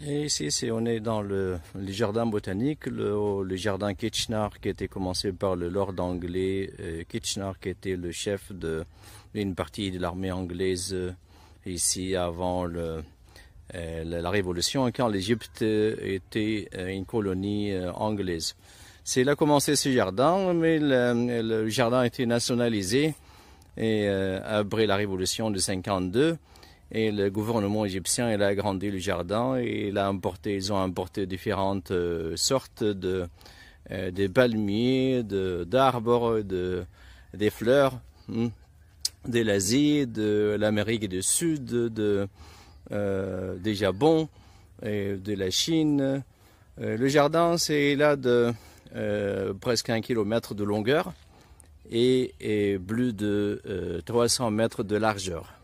Et ici, on est dans le, jardin botanique, le, jardin Kitchener qui a été commencé par le lord anglais euh, Kitchener qui était le chef d'une partie de l'armée anglaise euh, ici avant euh, la, Révolution, quand l'Égypte était une colonie anglaise. C'est là commencé ce jardin, mais le, jardin a été nationalisé et, après la Révolution de 52. Et le gouvernement égyptien, il a agrandi le jardin et il a importé, ils ont importé différentes euh, sortes de, euh, des palmiers, d'arbres, de, des fleurs, hmm, de l'Asie, de l'Amérique du Sud, de, euh, des Japon, et de la Chine. le jardin, c'est là de presque un kilomètre de longueur et plus de 300 mètres de largeur.